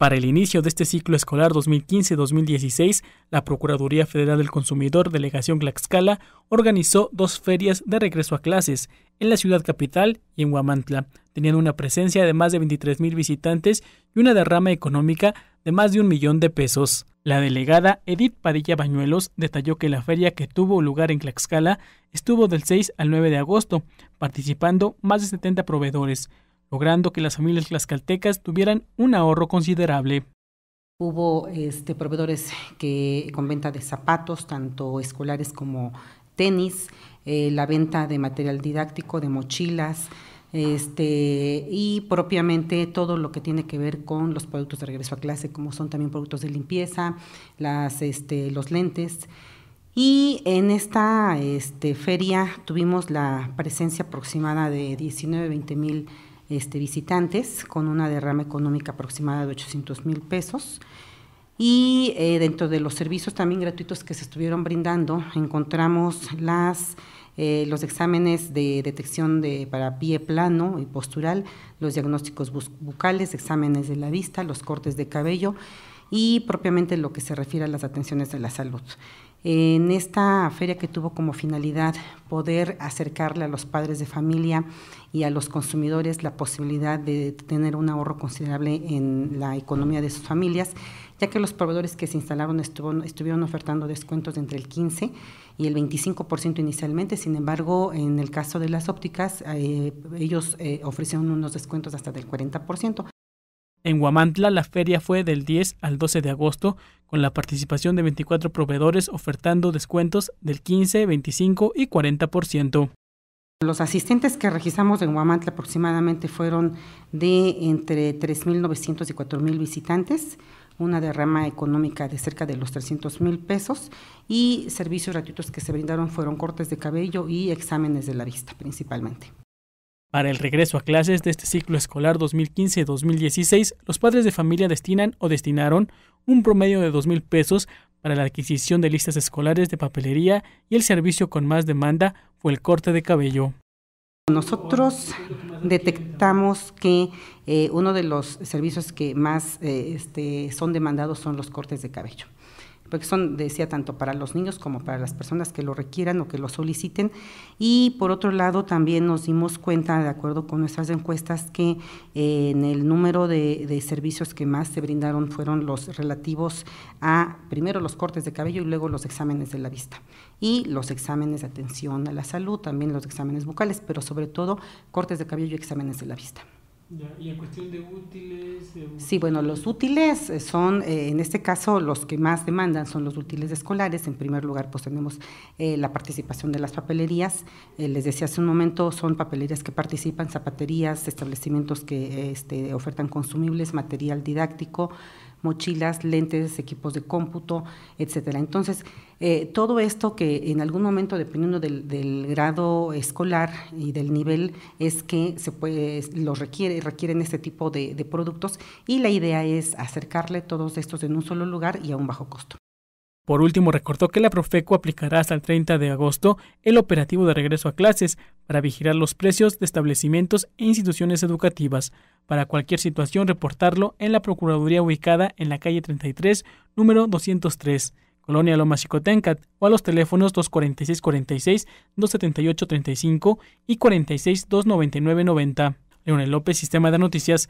Para el inicio de este ciclo escolar 2015-2016, la Procuraduría Federal del Consumidor Delegación Tlaxcala organizó dos ferias de regreso a clases en la ciudad capital y en Huamantla. teniendo una presencia de más de 23.000 visitantes y una derrama económica de más de un millón de pesos. La delegada Edith Padilla Bañuelos detalló que la feria que tuvo lugar en Tlaxcala estuvo del 6 al 9 de agosto, participando más de 70 proveedores logrando que las familias tlaxcaltecas tuvieran un ahorro considerable. Hubo este, proveedores que con venta de zapatos, tanto escolares como tenis, eh, la venta de material didáctico, de mochilas, este, y propiamente todo lo que tiene que ver con los productos de regreso a clase, como son también productos de limpieza, las, este, los lentes. Y en esta este, feria tuvimos la presencia aproximada de 19, 20 mil este, visitantes con una derrama económica aproximada de 800 mil pesos. Y eh, dentro de los servicios también gratuitos que se estuvieron brindando, encontramos las, eh, los exámenes de detección de, para pie plano y postural, los diagnósticos bucales, exámenes de la vista, los cortes de cabello y propiamente lo que se refiere a las atenciones de la salud. En esta feria que tuvo como finalidad poder acercarle a los padres de familia y a los consumidores la posibilidad de tener un ahorro considerable en la economía de sus familias, ya que los proveedores que se instalaron estuvieron ofertando descuentos entre el 15 y el 25% inicialmente, sin embargo, en el caso de las ópticas, eh, ellos eh, ofrecieron unos descuentos hasta del 40%. En Huamantla la feria fue del 10 al 12 de agosto con la participación de 24 proveedores ofertando descuentos del 15, 25 y 40%. Los asistentes que registramos en Huamantla aproximadamente fueron de entre 3.900 y 4.000 visitantes, una derrama económica de cerca de los 300.000 pesos y servicios gratuitos que se brindaron fueron cortes de cabello y exámenes de la vista principalmente. Para el regreso a clases de este ciclo escolar 2015-2016, los padres de familia destinan o destinaron un promedio de 2.000 pesos para la adquisición de listas escolares de papelería y el servicio con más demanda fue el corte de cabello. Nosotros detectamos que eh, uno de los servicios que más eh, este, son demandados son los cortes de cabello porque son, decía, tanto para los niños como para las personas que lo requieran o que lo soliciten. Y por otro lado, también nos dimos cuenta, de acuerdo con nuestras encuestas, que eh, en el número de, de, servicios que más se brindaron fueron los relativos a, primero, los cortes de cabello y luego los exámenes de la vista. Y los exámenes de atención a la salud, también los exámenes bucales, pero sobre todo cortes de cabello y exámenes de la vista. Y en cuestión de útiles. Sí, bueno, los útiles eh, son, eh, en este caso, los que más demandan son los útiles escolares. En primer lugar, pues tenemos eh, la participación de las papelerías. les decía hace un momento, son papelerías que participan, zapaterías, establecimientos que este, ofertan consumibles, material didáctico mochilas, lentes, equipos de cómputo, etcétera. Entonces, eh, todo esto que en algún momento, dependiendo del, grado escolar y del nivel, es que se puede, los requiere, requieren este tipo de productos y la idea es acercarle todos estos en un solo lugar y a un bajo costo. Por último, recordó que la Profeco aplicará hasta el 30 de agosto el operativo de regreso a clases para vigilar los precios de establecimientos e instituciones educativas. Para cualquier situación, reportarlo en la Procuraduría ubicada en la calle 33, número 203. Colonia Loma Chicotencat o a los teléfonos 246-46, 278 35 y 46 299 90. Leonel López, Sistema de Noticias,